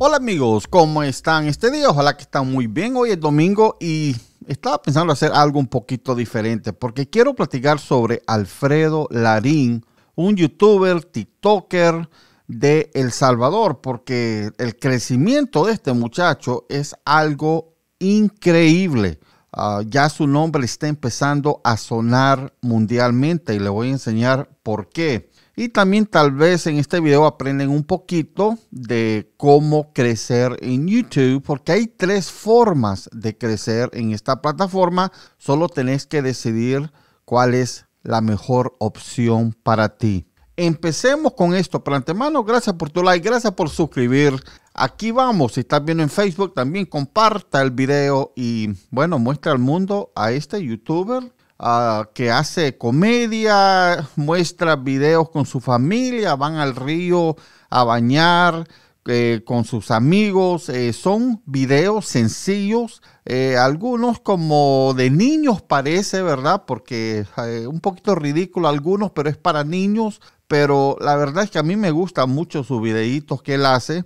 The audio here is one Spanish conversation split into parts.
Hola amigos, ¿cómo están este día? Ojalá que están muy bien. Hoy es domingo y estaba pensando hacer algo un poquito diferente porque quiero platicar sobre Alfredo Larín, un youtuber, TikToker de El Salvador, porque el crecimiento de este muchacho es algo increíble. Ah, ya su nombre está empezando a sonar mundialmente y le voy a enseñar por qué. Y también tal vez en este video aprenden un poquito de cómo crecer en YouTube, porque hay tres formas de crecer en esta plataforma. Solo tenés que decidir cuál es la mejor opción para ti. Empecemos con esto, pero antemano, gracias por tu like, gracias por suscribir. Aquí vamos, si estás viendo en Facebook, también comparta el video y bueno, muestra al mundo a este youtuber Ah, que hace comedia, muestra videos con su familia, van al río a bañar. Eh, con sus amigos, eh, son videos sencillos, eh, algunos como de niños parece, ¿verdad? Porque un poquito ridículo algunos, pero es para niños, pero la verdad es que a mí me gustan mucho sus videitos que él hace,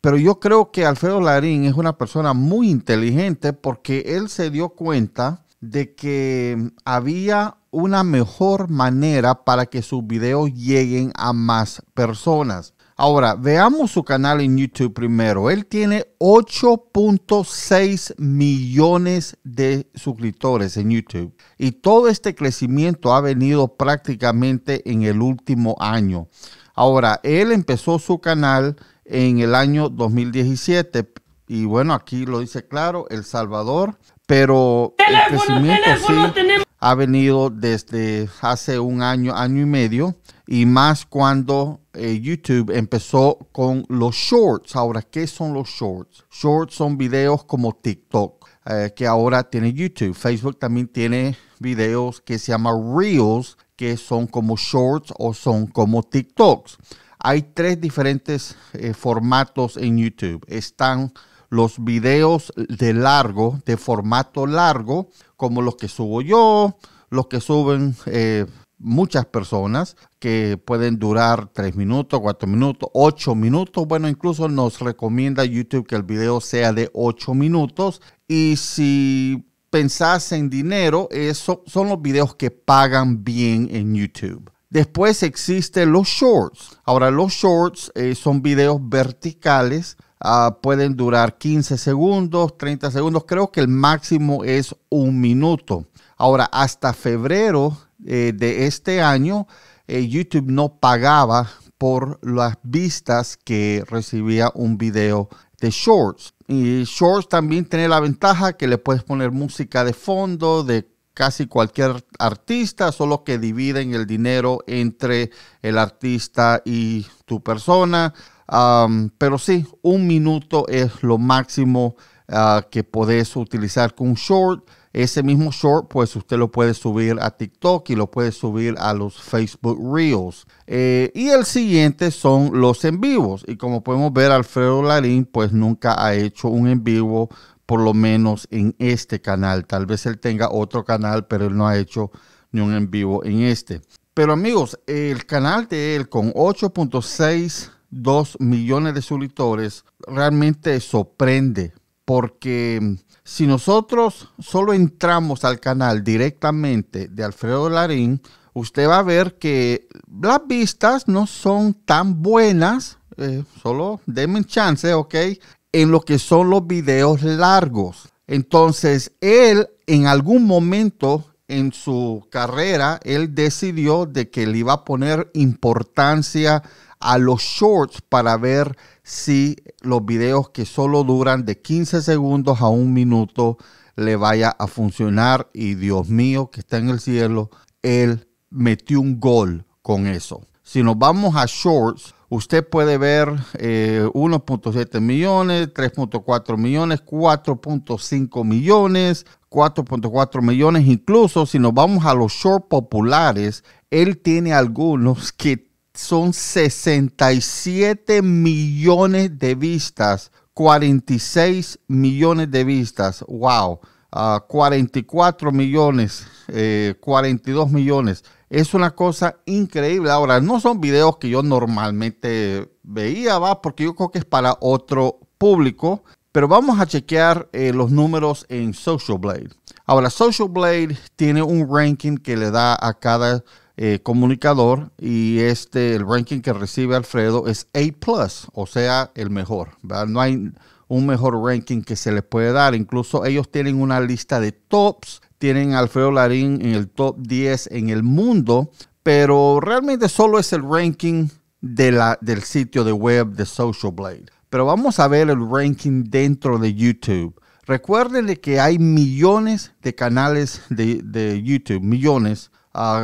pero yo creo que Alfredo Larín es una persona muy inteligente porque él se dio cuenta de que había una mejor manera para que sus videos lleguen a más personas. Ahora, veamos su canal en YouTube primero. Él tiene 8.6 millones de suscriptores en YouTube. Y todo este crecimiento ha venido prácticamente en el último año. Ahora, él empezó su canal en el año 2017. Y bueno, aquí lo dice claro, El Salvador, pero el crecimiento ha venido desde hace un año, año y medio, y más cuando eh, YouTube empezó con los shorts. Ahora, ¿qué son los shorts? Shorts son videos como TikTok, eh, que ahora tiene YouTube. Facebook también tiene videos que se llaman Reels, que son como shorts o son como TikToks. Hay tres diferentes eh, formatos en YouTube. Están los videos de largo, de formato largo, como los que subo yo, los que suben eh, muchas personas que pueden durar 3 minutos, 4 minutos, 8 minutos. Bueno, incluso nos recomienda YouTube que el video sea de 8 minutos. Y si pensás en dinero, eso eh, son los videos que pagan bien en YouTube. Después existen los shorts. Ahora los shorts eh, son videos verticales Ah, pueden durar 15 segundos, 30 segundos, creo que el máximo es un minuto. Ahora, hasta febrero eh, de este año, eh, YouTube no pagaba por las vistas que recibía un video de Shorts. Y Shorts también tiene la ventaja que le puedes poner música de fondo, de casi cualquier artista, solo que dividen el dinero entre el artista y tu persona pero sí, un minuto es lo máximo ah, que podés utilizar con un short. Ese mismo short, pues usted lo puede subir a TikTok y lo puede subir a los Facebook Reels. Eh, y el siguiente son los en vivos. Y como podemos ver, Alfredo Larín, pues nunca ha hecho un en vivo, por lo menos en este canal. Tal vez él tenga otro canal, pero él no ha hecho ni un en vivo en este. Pero amigos, el canal de él con 8.6 2 millones de suscriptores realmente sorprende porque mm, si nosotros solo entramos al canal directamente de Alfredo Larín, usted va a ver que las vistas no son tan buenas, eh, solo denme chance, ¿ok? En lo que son los videos largos. Entonces, él en algún momento en su carrera, él decidió de que le iba a poner importancia a los shorts para ver si los videos que solo duran de 15 segundos a un minuto le vaya a funcionar. Y Dios mío, que está en el cielo, él metió un gol con eso. Si nos vamos a shorts, usted puede ver 1.7 eh, millones, 3.4 millones, 4.5 millones, 4.4 millones. Incluso si nos vamos a los shorts populares, él tiene algunos que son 67 millones de vistas, 46 millones de vistas, wow, 44 ah, millones, 42 eh, millones. Es una cosa increíble. Ahora, no son videos que yo normalmente veía, va, porque yo creo que es para otro público, pero vamos a chequear eh, los números en Social Blade. Ahora, Social Blade tiene un ranking que le da a cada eh, comunicador y este, el ranking que recibe Alfredo es A o sea, el mejor. No hay un mejor ranking que se le puede dar. Incluso ellos tienen una lista de tops, tienen Alfredo Larín en el top 10 en el mundo, pero realmente solo es el ranking de la, del sitio de web de Social Blade. Pero vamos a ver el ranking dentro de YouTube. recuérdenle que hay millones de canales de, de YouTube, millones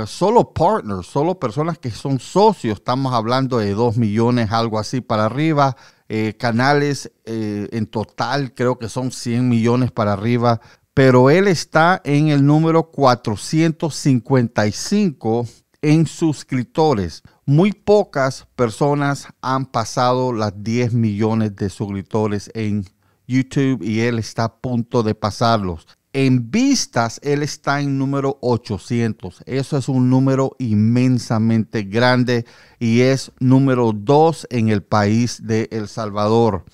solo partners, solo personas que son socios, estamos hablando de 2 millones, algo así para arriba. Eh, canales eh, en total creo que son 100 millones para arriba, pero él está en el número 455 en suscriptores. Muy pocas personas han pasado las 10 millones de suscriptores en YouTube y él está a punto de pasarlos. En vistas, él está en número 800. Eso es un número inmensamente grande y es número 2 en el país de El Salvador.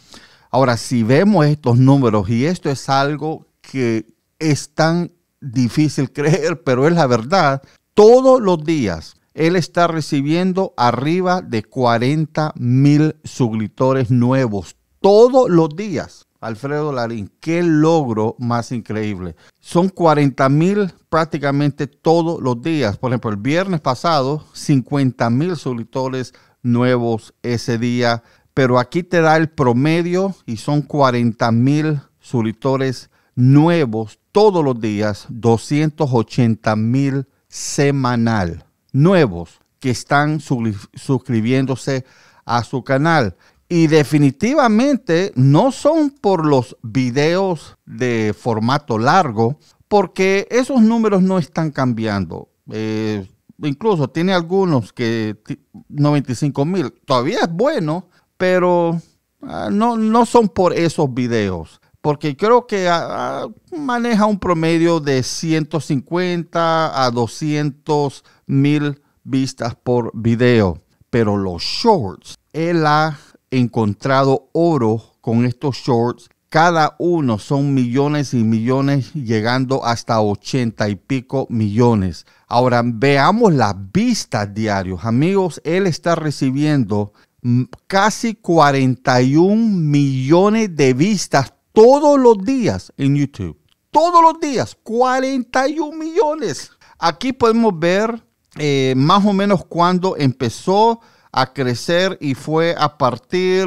Ahora, si vemos estos números, y esto es algo que es tan difícil creer, pero es la verdad, todos los días él está recibiendo arriba de 40 mil suscriptores nuevos. Todos los días. Alfredo Larín, qué logro más increíble. Son 40 mil prácticamente todos los días. Por ejemplo, el viernes pasado, 50 mil solitores nuevos ese día. Pero aquí te da el promedio y son 40 mil solitores nuevos todos los días, 280 mil semanal nuevos que están suscribiéndose a su canal. Y definitivamente no son por los videos de formato largo, porque esos números no están cambiando. Eh, incluso tiene algunos que 95 mil, todavía es bueno, pero ah, no, no son por esos videos porque creo que ah, ah, maneja un promedio de 150 a 200 mil vistas por video. Pero los shorts, el a encontrado oro con estos shorts. Cada uno son millones y millones, llegando hasta ochenta y pico millones. Ahora veamos las vistas diarios. Amigos, él está recibiendo casi 41 millones de vistas todos los días en YouTube. Todos los días, 41 millones. Aquí podemos ver eh, más o menos cuando empezó a crecer y fue a partir,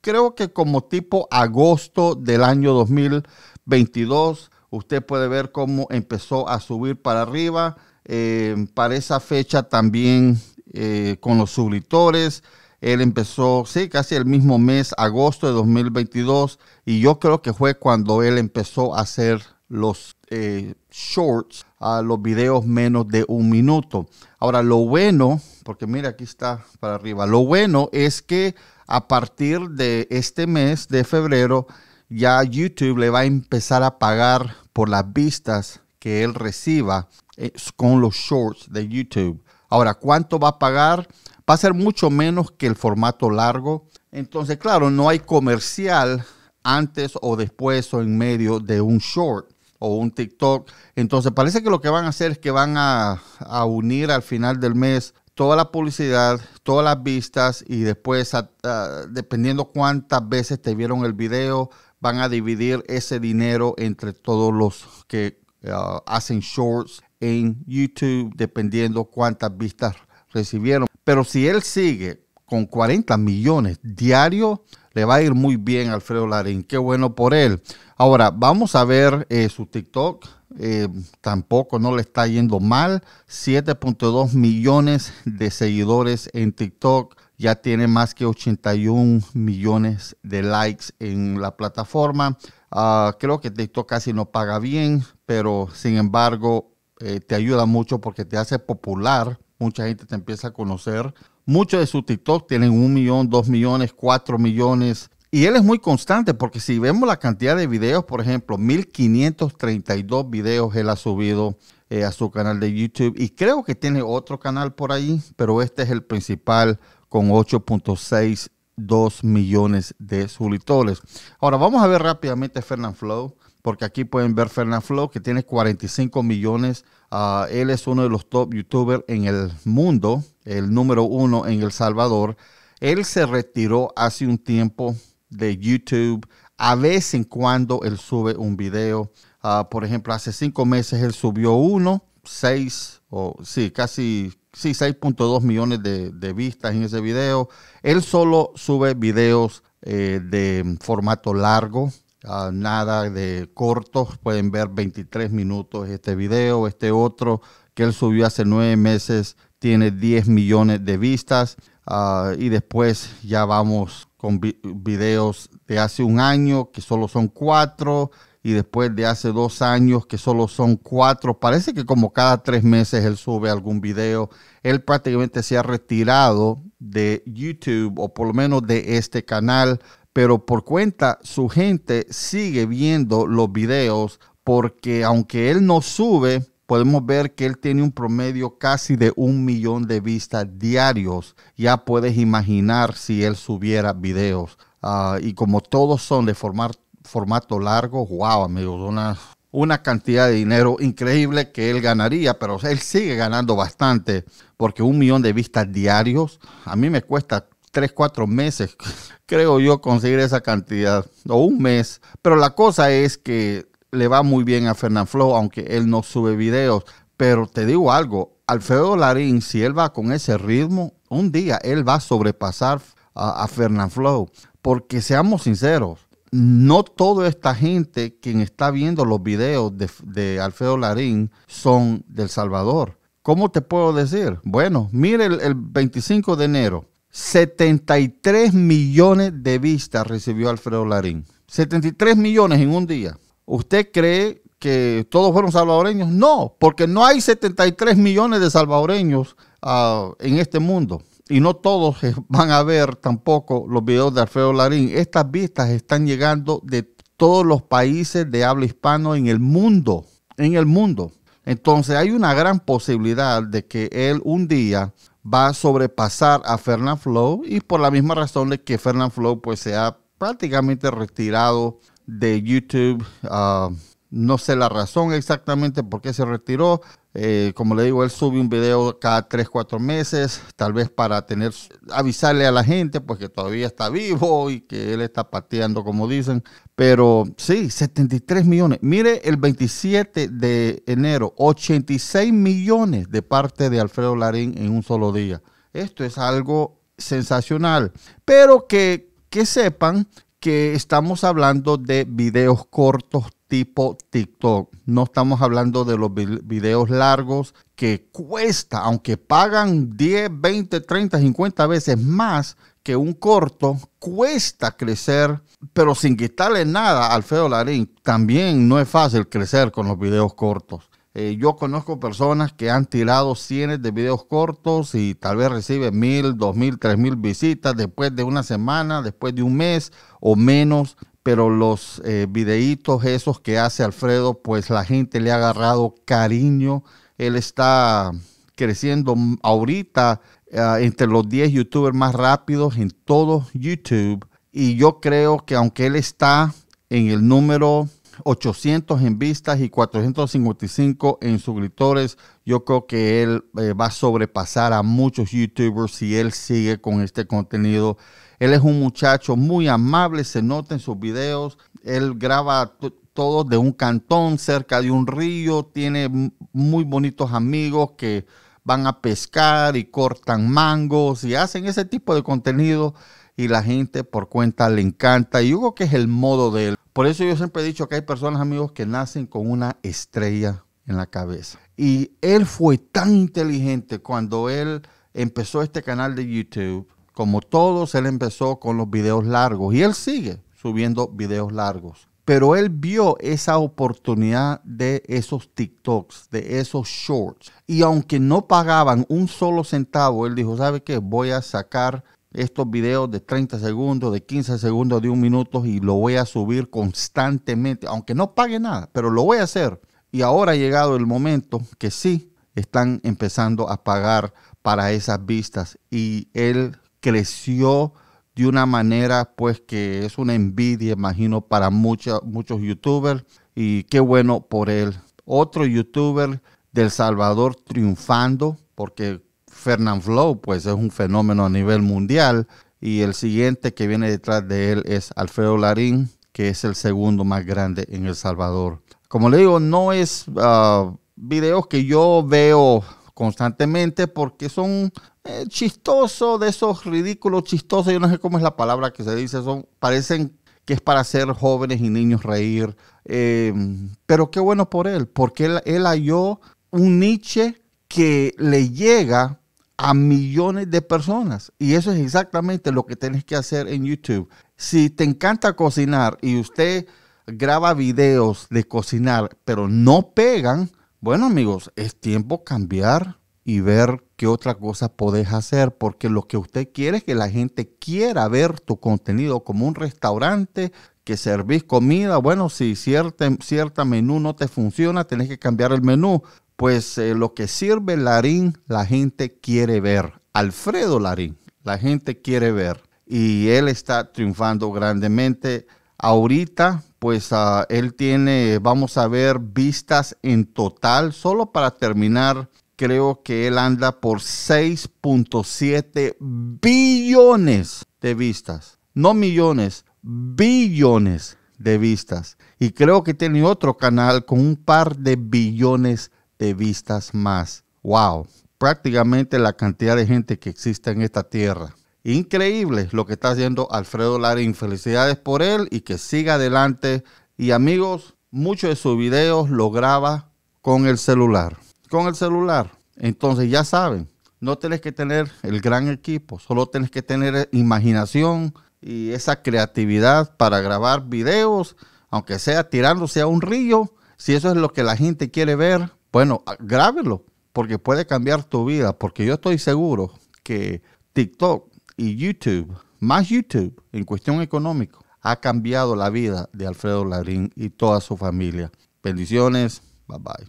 creo que como tipo agosto del año 2022, usted puede ver cómo empezó a subir para arriba. Eh, para esa fecha también eh, con los sublitores... Él empezó, sí, casi el mismo mes, agosto de 2022, y yo creo que fue cuando él empezó a hacer los eh, shorts, a los videos menos de un minuto. Ahora, lo bueno porque mira, aquí está para arriba. Lo bueno es que a partir de este mes de febrero, ya YouTube le va a empezar a pagar por las vistas que él reciba eh, con los shorts de YouTube. Ahora, ¿cuánto va a pagar? Va a ser mucho menos que el formato largo. Entonces, claro, no hay comercial antes o después o en medio de un short o un TikTok. Entonces parece que lo que van a hacer es que van a, a, unir al final del mes toda la publicidad, todas las vistas y después, ah, dependiendo cuántas veces te vieron el video, van a dividir ese dinero entre todos los que ah, hacen shorts en YouTube, dependiendo cuántas vistas recibieron. Pero si él sigue con 40 millones diarios, le va a ir muy bien Alfredo Larín. Qué bueno por él. Ahora, vamos a ver eh, su TikTok. Eh, tampoco no le está yendo mal. 7.2 millones de seguidores en TikTok. Ya tiene más que 81 millones de likes en la plataforma. Ah, creo que TikTok casi no paga bien, pero sin embargo eh, te ayuda mucho porque te hace popular. Mucha gente te empieza a conocer. Muchos de sus TikTok tienen un millón, dos millones, cuatro millones y él es muy constante porque si vemos la cantidad de videos, por ejemplo, 1532 videos él ha subido eh, a su canal de YouTube y creo que tiene otro canal por ahí, pero este es el principal con 8.62 millones de suscriptores. Ahora vamos a ver rápidamente Fernand Flow, porque aquí pueden ver Fernand Flow que tiene 45 millones. Ah, él es uno de los top YouTubers en el mundo, el número uno en El Salvador. Él se retiró hace un tiempo de YouTube. A vez en cuando él sube un video. Ah, por ejemplo, hace cinco meses él subió uno, seis, o sí, casi sí, 6.2 millones de, vistas en ese video. Él solo sube videos eh, de formato largo, ah, nada de cortos. Pueden ver 23 minutos este video, este otro que él subió hace nueve meses tiene 10 millones de vistas. Ah, y después ya vamos con videos de hace un año que solo son cuatro y después de hace dos años que solo son cuatro. Parece que como cada tres meses él sube algún video. Él prácticamente se ha retirado de YouTube o por lo menos de este canal, pero por cuenta su gente sigue viendo los videos porque aunque él no sube, podemos ver que él tiene un promedio casi de un millón de vistas diarios. Ya puedes imaginar si él subiera videos. Ah, y como todos son de formato largo, wow, amigos, una, una cantidad de dinero increíble que él ganaría, pero él sigue ganando bastante porque un millón de vistas diarios, a mí me cuesta 3, 4 meses, creo yo, conseguir esa cantidad, o un mes. Pero la cosa es que le va muy bien a Fernando Flow, aunque él no sube videos. Pero te digo algo, Alfredo Larín, si él va con ese ritmo, un día él va a sobrepasar a, Fernando Flow. Porque seamos sinceros, no toda esta gente quien está viendo los videos de, Alfredo Larín son del Salvador. ¿Cómo te puedo decir? Bueno, mire el, el 25 de enero, 73 millones de vistas recibió Alfredo Larín. 73 millones en un día. ¿Usted cree que todos fueron salvadoreños? No, porque no hay 73 millones de salvadoreños ah, en este mundo. Y no todos van a ver tampoco los videos de Alfredo Larín. Estas vistas están llegando de todos los países de habla hispano en el mundo. En el mundo. Entonces hay una gran posibilidad de que él un día va a sobrepasar a Fernand Flow y por la misma razón de que Fernand Flow pues se ha prácticamente retirado de YouTube. Ah, no sé la razón exactamente por qué se retiró. Eh, como le digo, él sube un video cada 3, 4 meses, tal vez para tener, avisarle a la gente pues que todavía está vivo y que él está pateando, como dicen. Pero sí, 73 millones. Mire, el 27 de enero, 86 millones de parte de Alfredo Larín en un solo día. Esto es algo sensacional. Pero que, que sepan que estamos hablando de videos cortos tipo TikTok. No estamos hablando de los videos largos que cuesta, aunque pagan 10, 20, 30, 50 veces más que un corto, cuesta crecer, pero sin quitarle nada al Feo Larín. También no es fácil crecer con los videos cortos. Eh, yo conozco personas que han tirado cientos de videos cortos y tal vez recibe mil, dos mil, tres mil visitas después de una semana, después de un mes o menos. Pero los eh, videitos esos que hace Alfredo, pues la gente le ha agarrado cariño. Él está creciendo ahorita ah, entre los 10 youtubers más rápidos en todo YouTube. Y yo creo que aunque él está en el número 800 en vistas y 455 en suscriptores. Yo creo que él eh, va a sobrepasar a muchos youtubers si él sigue con este contenido. Él es un muchacho muy amable, se nota en sus videos. Él graba todo de un cantón cerca de un río, tiene muy bonitos amigos que van a pescar y cortan mangos y hacen ese tipo de contenido y la gente por cuenta le encanta. Y yo creo que es el modo de él. Por eso yo siempre he dicho que hay personas, amigos, que nacen con una estrella en la cabeza. Y él fue tan inteligente cuando él empezó este canal de YouTube. Como todos, él empezó con los videos largos y él sigue subiendo videos largos. Pero él vio esa oportunidad de esos TikToks, de esos shorts. Y aunque no pagaban un solo centavo, él dijo, ¿sabe qué? Voy a sacar estos videos de 30 segundos, de 15 segundos, de un minuto y lo voy a subir constantemente, aunque no pague nada, pero lo voy a hacer. Y ahora ha llegado el momento que sí están empezando a pagar para esas vistas y él creció de una manera pues que es una envidia, imagino, para muchos youtubers y qué bueno por él. Otro youtuber del Salvador triunfando porque Fernand Flow, pues es un fenómeno a nivel mundial. Y el siguiente que viene detrás de él es Alfredo Larín, que es el segundo más grande en El Salvador. Como le digo, no es ah, videos que yo veo constantemente porque son eh, chistosos, de esos ridículos chistosos, yo no sé cómo es la palabra que se dice, son, parecen que es para hacer jóvenes y niños reír. Em, pero qué bueno por él, porque él, halló un niche que le llega a millones de personas. Y eso es exactamente lo que tienes que hacer en YouTube. Si te encanta cocinar y usted graba videos de cocinar, pero no pegan, bueno amigos, es tiempo cambiar y ver qué otra cosa podés hacer, porque lo que usted quiere es que la gente quiera ver tu contenido como un restaurante que servís comida. Bueno, si cierta, cierta menú no te funciona, tenés que cambiar el menú pues eh, lo que sirve Larín, la gente quiere ver. Alfredo Larín, la gente quiere ver. Y él está triunfando grandemente. Ahorita, pues ah, él tiene, vamos a ver, vistas en total. Solo para terminar, creo que él anda por 6.7 billones de vistas. No millones, billones de vistas. Y creo que tiene otro canal con un par de billones de vistas más. ¡Wow! Prácticamente la cantidad de gente que existe en esta tierra. Increíble lo que está haciendo Alfredo Larín. Felicidades por él y que siga adelante. Y amigos, muchos de sus videos lo graba con el celular. Con el celular. Entonces ya saben, no tienes que tener el gran equipo, solo tienes que tener imaginación y esa creatividad para grabar videos, aunque sea tirándose a un río. Si eso es lo que la gente quiere ver, bueno, ah, grábelo, porque puede cambiar tu vida, porque yo estoy seguro que TikTok y YouTube, más YouTube en cuestión económica, ha cambiado la vida de Alfredo Larín y toda su familia. Bendiciones, bye bye.